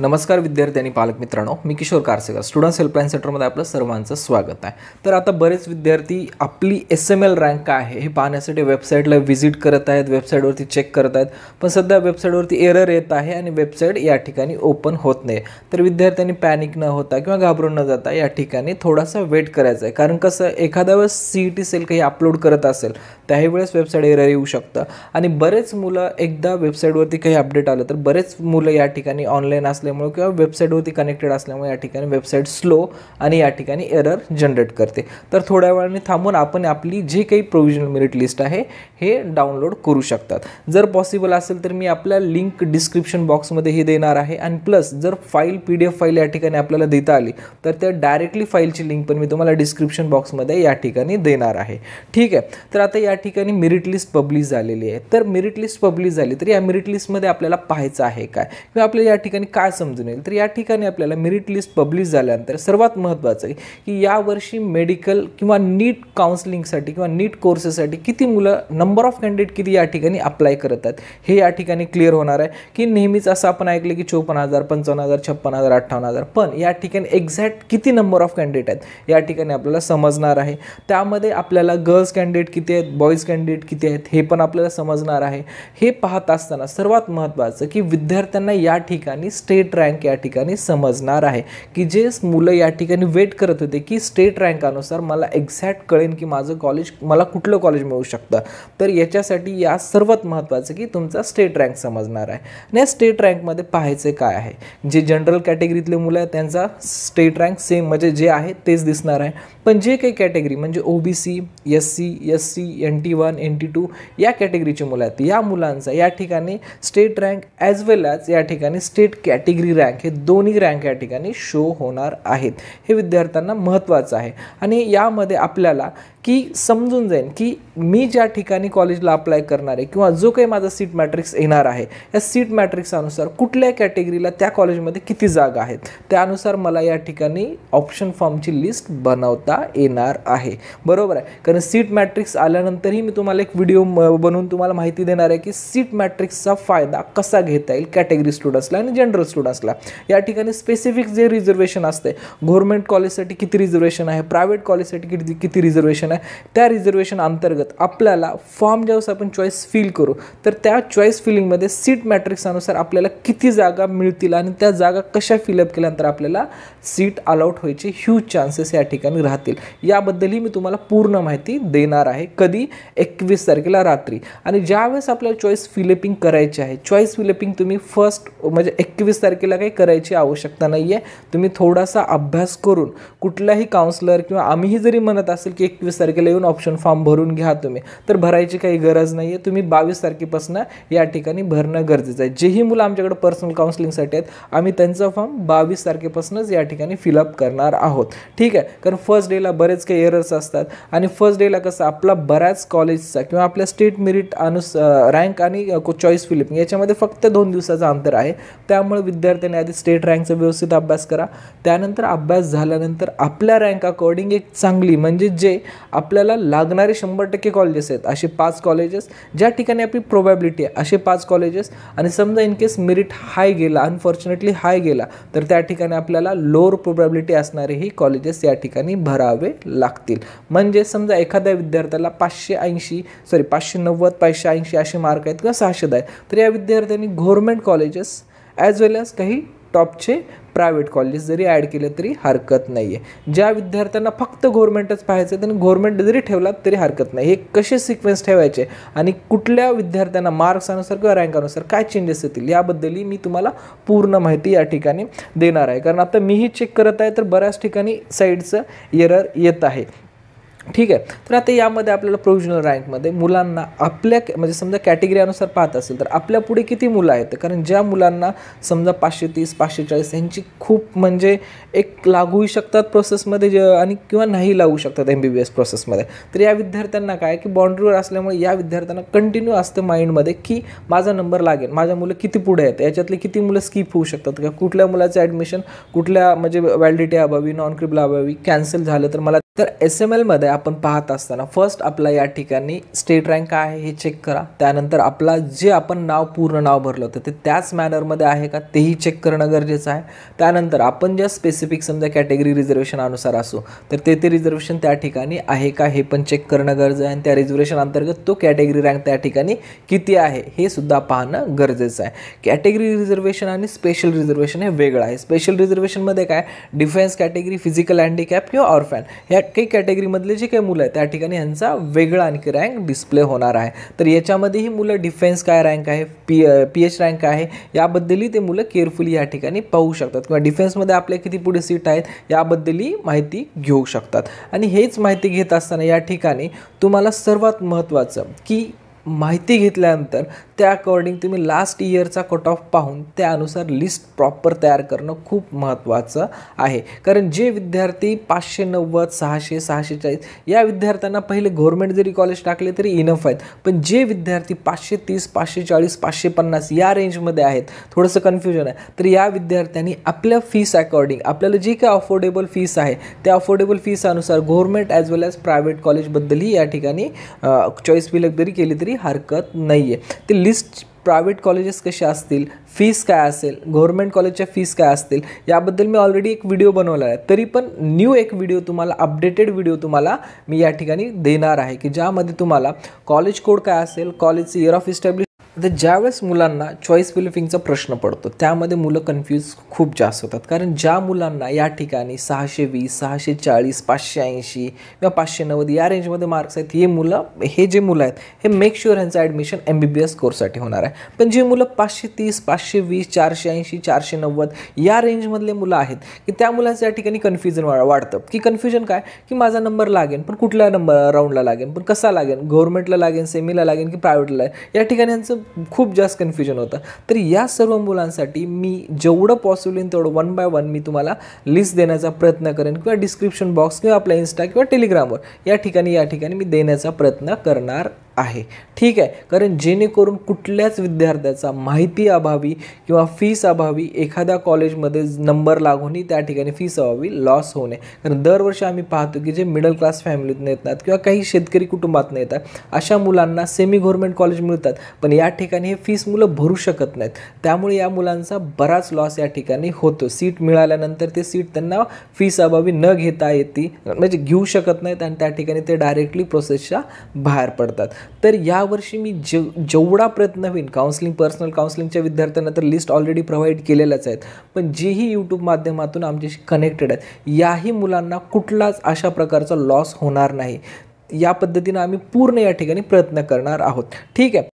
नमस्कार विद्यार्थी आणि पालक मित्रांनो मी किशोर कारसेकर स्टुडंट्स हेल्पलाईन सेंटरमध्ये आपलं सर्वांचं स्वागत आहे तर आता बरेच विद्यार्थी आपली एस एम एल रँक काय आहे हे पाहण्यासाठी वेबसाईटला व्हिजिट करत आहेत वेबसाईटवरती चेक करत आहेत पण सध्या वेबसाईटवरती एरर येत आहे आणि वेबसाईट या ठिकाणी ओपन होत नाही तर विद्यार्थ्यांनी पॅनिक न होता किंवा घाबरून न जाता या ठिकाणी थोडासा वेट करायचा आहे कारण कसं एखाद्या वेळेस सी टी सेल काही अपलोड करत असेल त्याही वेळेस वेबसाईट एरर येऊ शकतं आणि बरेच मुलं एकदा वेबसाईटवरती काही अपडेट आलं तर बरेच मुलं या ठिकाणी ऑनलाईन असले असल्यामुळे किंवा वेबसाईटवरती कनेक्टेड असल्यामुळे या ठिकाणी वेबसाईट स्लो आणि या ठिकाणी एरर जनरेट करते तर थोड्या वेळाने थांबून आपण आपली जी काही प्रोविजनल मेरिट लिस्ट आहे हे डाउनलोड करू शकतात जर पॉसिबल असेल तर मी आपल्या लिंक डिस्क्रिप्शन बॉक्समध्ये हे देणार आहे आणि प्लस जर file P D F file या ठिकाणी आपल्याला देता आली तर त्या डायरेक्टली फाईलची लिंक पण मी तुम्हाला डिस्क्रिप्शन बॉक्समध्ये या ठिकाणी देणार आहे ठीक आहे तर आता या ठिकाणी मेरिट लिस्ट पब्लिश झालेली आहे तर मेरिट लिस्ट पब्लिश झाली तर या मेरिट लिस्टमध्ये आपल्याला पाहायचं आहे काय किंवा आपल्याला या ठिकाणी काय समजून येईल तर या ठिकाणी आपल्याला मेरिट लिस्ट पब्लिश झाल्यानंतर सर्वात महत्त्वाचं आहे की यावर्षी मेडिकल किंवा नीट काउन्सिलिंगसाठी किंवा नीट कोर्सेससाठी किती मुलं नंबर ऑफ कॅन्डिडेट किती या ठिकाणी अप्लाय आहेत हे या ठिकाणी क्लिअर होणार आहे की नेहमीच असं आपण ऐकलं की चोपन्न हजार पंचावन्न हजार छप्पन्न हजार अठ्ठावन्न हजार पण या ठिकाणी एक्झॅक्ट किती नंबर ऑफ कॅन्डिडेट आहेत या ठिकाणी आपल्याला समजणार आहे त्यामध्ये आपल्याला गर्ल्स कॅन्डिडेट किती आहेत बॉईज कॅन्डिडेट किती आहेत हे पण आपल्याला समजणार आहे हे पाहत असताना सर्वात महत्त्वाचं की विद्यार्थ्यांना या ठिकाणी स्टेट स्टेट रँक या ठिकाणी समजणार आहे की जे मुलं या ठिकाणी वेट करत होते की स्टेट रँकानुसार मला एक्झॅक्ट कळेन की माझं कॉलेज मला कुठलं कॉलेज मिळू शकतं तर याच्यासाठी या सर्वात महत्त्वाचं की तुमचा स्टेट रँक समजणार आहे आणि या स्टेट रँकमध्ये पाहायचं काय आहे जे जनरल कॅटेगरीतले मुलं आहेत त्यांचा स्टेट रँक सेम म्हणजे जे आहे तेच दिसणार आहे पण जे काही कॅटेगरी म्हणजे O B C S C S C N T one N T two या कॅटेगरीची मुलं आहेत या मुलांचा या ठिकाणी state rank as well as या ठिकाणी स्टेट कॅटे कॅटेगरी रँक हे दोन्ही रँक या ठिकाणी शो होणार आहेत हे विद्यार्थ्यांना महत्त्वाचं आहे आणि यामध्ये आपल्याला की समजून जाईन की मी ज्या ठिकाणी कॉलेजला अप्लाय करणार आहे किंवा जो काही माझा सीट मॅट्रिक्स येणार आहे या सीट मॅट्रिक्सानुसार कुठल्या कॅटेगरीला त्या कॉलेजमध्ये किती जागा आहेत त्यानुसार मला या ठिकाणी ऑप्शन फॉर्मची लिस्ट बनवता येणार आहे बरोबर आहे कारण सीट मॅट्रिक्स आल्यानंतरही मी तुम्हाला एक व्हिडिओ बनवून तुम्हाला माहिती देणार आहे की सीट मॅट्रिक्सचा फायदा कसा घेता येईल कॅटेगरी स्टुडंट्सला आणि जनरल स्टुडंट्सला या ठिकाणी स्पेसिफिक जे रिझर्वेशन असते गव्हर्मेंट कॉलेजसाठी किती रिझर्वेशन आहे प्रायव्हेट कॉलेजसाठी किती किती रिझर्वेशन आहे आहे त्या रिझर्वेशन अंतर्गत आपल्याला फॉर्म ज्यावेळेस आपण चॉईस फिल करू तर त्या चॉईस फिलिंगमध्ये सीट मॅट्रिक्सानुसार आपल्याला किती जागा मिळतील आणि त्या जागा कशा फिलअप केल्यानंतर आपल्याला सीट अलाउट व्हायचे ह्यूज चान्सेस या ठिकाणी राहतील याबद्दलही मी तुम्हाला पूर्ण माहिती देणार आहे कधी एकवीस तारखेला रात्री आणि ज्यावेळेस आपल्याला चॉईस फिलिपिंग करायची आहे चॉईस फिलिपिंग तुम्ही फर्स्ट म्हणजे एकवीस तारखेला काही करायची आवश्यकता नाही तुम्ही थोडासा अभ्यास करून कुठल्याही काउन्सलर किंवा आम्हीही जरी म्हणत असेल की एकवीस बावीस तारखेला येऊन ऑप्शन फॉर्म भरून घ्या तुम्ही तर भरायची काही गरज नाही आहे तुम्ही बावीस तारखेपासून या ठिकाणी भरणं गरजेचं आहे जेही मुलं आमच्याकडे पर्सनल काउन्सिलिंगसाठी आहेत आम्ही त्यांचा फॉर्म बावीस तारखेपासूनच या ठिकाणी फिलअप करणार आहोत ठीक आहे कारण फर्स्ट डेला बरेच काही एरर्स असतात आणि फर्स्ट डेला कसं आपला बऱ्याच कॉलेजचा किंवा आपल्या स्टेट मेरिट अनुस रँक आणि चॉईस फिलिपिंग याच्यामध्ये फक्त दोन दिवसाचं अंतर आहे त्यामुळे विद्यार्थ्यांनी आधी स्टेट रँकचा व्यवस्थित अभ्यास करा त्यानंतर अभ्यास झाल्यानंतर आपल्या रँक अकॉर्डिंग एक चांगली म्हणजे जे आपल्याला लागणारे शंभर टक्के कॉलेजेस आहेत असे पाच कॉलेजेस ज्या ठिकाणी आपली प्रोबॅबिलिटी आहे असे पाच कॉलेजेस आणि समजा इन केस मेरिट हाय गेला अनफॉर्च्युनेटली हाय गेला तर त्या ठिकाणी आपल्याला लोअर प्रोबॅबिलिटी असणारेही कॉलेजेस या ठिकाणी भरावे लागतील म्हणजे समजा एखाद्या विद्यार्थ्याला पाचशे ऐंशी सॉरी पाचशे नव्वद पाचशे ऐंशी असे मार्क आहेत किंवा सहाशे आहेत तर या विद्यार्थ्यांनी government colleges as well as काही टॉपचे प्रायव्हेट कॉलेज जरी ॲड केले तरी हरकत नाही आहे ज्या विद्यार्थ्यांना फक्त गव्हर्मेंटच पाहायचं आहे त्यांनी गव्हर्मेंट जरी ठेवलात तरी हरकत नाही हे कसे सिक्वेन्स ठेवायचे आणि कुठल्या विद्यार्थ्यांना मार्क्सानुसार किंवा रँकानुसार काय चेंजेस येतील याबद्दलही मी तुम्हाला पूर्ण माहिती या ठिकाणी देणार आहे कारण आता मीही चेक करत आहे तर बऱ्याच ठिकाणी साईडचं एरर येत आहे ठीक आहे तर आता यामध्ये आपल्याला प्रोविजनल रँकमध्ये मुलांना आपल्या म्हणजे समजा कॅटेगरीनुसार पाहत असेल तर आपल्या पुढे किती मुलं आहेत कारण ज्या मुलांना समजा पाचशे तीस पाचशे चाळीस यांची खूप म्हणजे एक लागूही शकतात प्रोसेसमध्ये जे आणि किंवा नाही लागू शकतात एम बी बी एस प्रोसेसमध्ये तर या विद्यार्थ्यांना काय की बाउंड्रीवर असल्यामुळे या विद्यार्थ्यांना कंटिन्यू असतं माइंडमध्ये की माझा नंबर लागेल माझ्या मुलं किती पुढे आहेत याच्यातले किती मुलं स्किप होऊ शकतात किंवा कुठल्या मुलाचं ॲडमिशन कुठल्या म्हणजे व्हॅलिडिटी अभावी नॉन क्रिबला अभावी कॅन्सल झालं तर मला तर एस एम एलमध्ये आपण पाहत असताना फर्स्ट आपला या ठिकाणी स्टेट रँक काय आहे हे चेक करा त्यानंतर आपला जे आपण नाव पूर्ण नाव भरलं होतं ते त्याच मॅनरमध्ये आहे का तेही चेक करणं गरजेचं आहे त्यानंतर आपण ज्या स्पेसिफिक समजा कॅटेगरी रिझर्वेशनानुसार असू तर ते ते रिझर्वेशन त्या ठिकाणी आहे का हे पण चेक करणं गरजेचं आहे आणि त्या रिझर्वेशन अंतर्गत तो कॅटेगरी रँक त्या ठिकाणी किती आहे हे सुद्धा पाहणं गरजेचं आहे कॅटेगरी रिझर्वेशन आणि स्पेशल रिझर्वेशन हे वेगळं आहे स्पेशल रिझर्वेशनमध्ये काय डिफेन्स कॅटेगरी फिजिकल हँडिकॅप किंवा ऑर्फॅन ह्या काही कॅटेगरीमधले जे काही मुलं आहेत त्या ठिकाणी यांचा वेगळा आणखी रँक डिस्प्ले होणार आहे तर याच्यामध्ये ही मुलं डिफेन्स काय रँक आहे पी पी एच रँक आहे याबद्दलही ते मुलं केअरफुली या ठिकाणी पाहू शकतात किंवा डिफेन्समध्ये आपल्या किती पुढे सीट आहेत याबद्दलही माहिती घेऊ शकतात आणि हेच माहिती घेत असताना या ठिकाणी तुम्हाला सर्वात महत्त्वाचं की माहिती घेतल्यानंतर त्या अकॉर्डिंग तुम्ही लास्ट इयरचा कट ऑफ पाहून त्यानुसार लिस्ट प्रॉपर तयार करणं खूप महत्त्वाचं आहे कारण जे विद्यार्थी पाचशे नव्वद सहाशे सहाशे चाळीस या विद्यार्थ्यांना पहिले गव्हर्मेंट जरी कॉलेज टाकले तरी इनफ आहेत पण जे विद्यार्थी पाचशे तीस पाचशे चाळीस पाचशे पन्नास या रेंजमध्ये आहेत थोडंसं कन्फ्युजन आहे तर या विद्यार्थ्यांनी आपल्या फीस अकॉर्डिंग आपल्याला जी काय अफोर्डेबल फीस आहे त्या अफोर्डेबल फीसानुसार government as well as private कॉलेजबद्दलही या ठिकाणी चॉईस विलग जरी केली तरी हरकत नाही आहे ते लिस्ट प्रायव्हेट कॉलेजेस कसे असतील फीस काय असेल गव्हर्मेंट कॉलेजच्या फीस काय असतील याबद्दल मी ऑलरेडी एक व्हिडिओ बनवला आहे तरी पण न्यू एक व्हिडिओ तुम्हाला अपडेटेड व्हिडिओ तुम्हाला मी या ठिकाणी देणार आहे की ज्यामध्ये तुम्हाला कॉलेज कोड काय असेल कॉलेजचं इयर ऑफ इस्टॅब्लिश आता ज्यावेळेस मुलांना चॉईस बिलिफिंगचा प्रश्न पडतो त्यामध्ये मुलं कन्फ्यूज खूप जास्त होतात कारण ज्या मुलांना या ठिकाणी सहाशे वीस सहाशे चाळीस पाचशे ऐंशी किंवा पाचशे नव्वद या रेंजमध्ये मार्क्स आहेत हे मुलं हे जे मुलं आहेत हे मेक शुअर ह्यांचं admission M B B S कोर्ससाठी होणार आहे पण जे मुलं पाचशे तीस पाचशे वीस चारशे ऐंशी चारशे नव्वद या रेंजमधले मुलं आहेत की त्या मुलांचं या ठिकाणी कन्फ्युजन वा वाढतं की कन्फ्युजन काय की माझा नंबर लागेल पण कुठल्या नंबर राऊंडला लागेल पण कसा लागेल गव्हर्मेंटला लागेल सेमीला लागेल की प्रायव्हेटला या ठिकाणी यांचं खूप जास्त कन्फ्युजन होतं तर या सर्व मुलांसाठी मी जेवढं पॉसिबल येईन तेवढं वन बाय वन मी तुम्हाला लिस्ट देण्याचा प्रयत्न करेन किंवा डिस्क्रिप्शन बॉक्स किंवा आपल्या इन्स्टा किंवा टेलिग्रामवर या ठिकाणी या ठिकाणी मी देण्याचा प्रयत्न करणार आहे ठीक आहे कारण जेणेकरून कुठल्याच विद्यार्थ्याचा माहिती अभावी किंवा फीस अभावी एखाद्या कॉलेजमध्ये नंबर लागूनही त्या ठिकाणी फीस अभावी लॉस होऊ नये कारण दरवर्षी आम्ही पाहतो की जे मिडल क्लास फॅमिलीतून येतात किंवा काही शेतकरी कुटुंबातून येतात अशा मुलांना सेमी गव्हर्मेंट कॉलेज मिळतात पण या ठिकाणी हे फीस मुलं भरू शकत नाहीत त्यामुळे या मुलांचा बराच लॉस या ठिकाणी होतो सीट मिळाल्यानंतर ते सीट त्यांना फीस अभावी न घेता येते म्हणजे घेऊ शकत नाहीत आणि त्या ठिकाणी ते डायरेक्टली प्रोसेसच्या बाहेर पडतात तर यावर्षी मी जे जेवढा प्रयत्न होईन काउन्सलिंग पर्सनल काउन्सलिंगच्या विद्यार्थ्यांना तर लिस्ट ऑलरेडी प्रोव्हाइड केलेल्याच आहेत पण जेही यूट्यूब माध्यमातून आमच्याशी कनेक्टेड आहेत याही मुलांना कुठलाच अशा प्रकारचा लॉस होणार नाही या पद्धतीनं आम्ही पूर्ण या ठिकाणी प्रयत्न करणार आहोत ठीक आहे